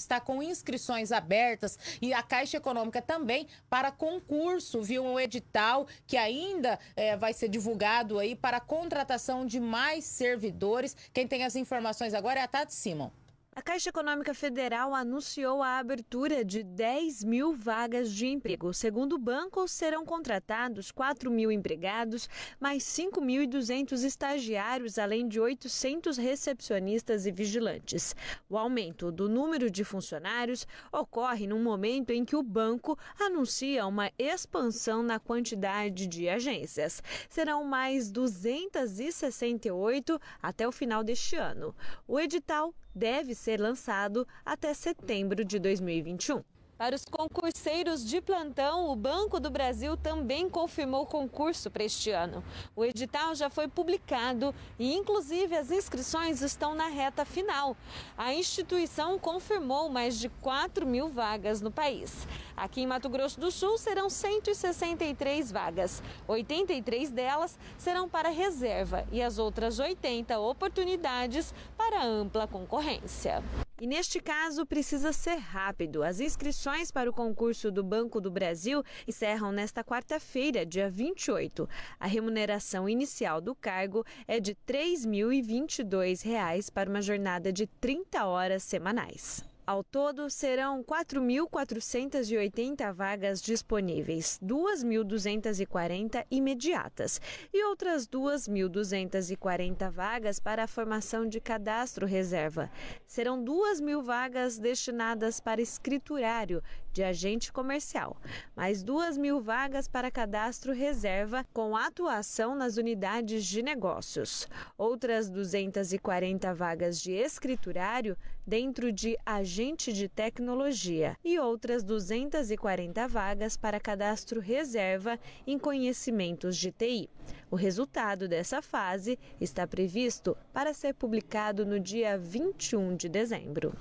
está com inscrições abertas e a Caixa Econômica também para concurso, viu? Um edital que ainda é, vai ser divulgado aí para contratação de mais servidores. Quem tem as informações agora é a Tati Simon. A Caixa Econômica Federal anunciou a abertura de 10 mil vagas de emprego. Segundo o banco, serão contratados 4 mil empregados, mais 5.200 estagiários, além de 800 recepcionistas e vigilantes. O aumento do número de funcionários ocorre num momento em que o banco anuncia uma expansão na quantidade de agências. Serão mais 268 até o final deste ano. O edital deve ser lançado até setembro de 2021. Para os concurseiros de plantão, o Banco do Brasil também confirmou concurso para este ano. O edital já foi publicado e, inclusive, as inscrições estão na reta final. A instituição confirmou mais de 4 mil vagas no país. Aqui em Mato Grosso do Sul serão 163 vagas. 83 delas serão para reserva e as outras 80 oportunidades para ampla concorrência. E neste caso, precisa ser rápido. As inscrições para o concurso do Banco do Brasil encerram nesta quarta-feira, dia 28. A remuneração inicial do cargo é de R$ 3.022 para uma jornada de 30 horas semanais. Ao todo, serão 4.480 vagas disponíveis, 2.240 imediatas e outras 2.240 vagas para a formação de cadastro reserva. Serão 2.000 vagas destinadas para escriturário de agente comercial, mais 2 mil vagas para cadastro reserva com atuação nas unidades de negócios, outras 240 vagas de escriturário dentro de agente de tecnologia e outras 240 vagas para cadastro reserva em conhecimentos de TI. O resultado dessa fase está previsto para ser publicado no dia 21 de dezembro.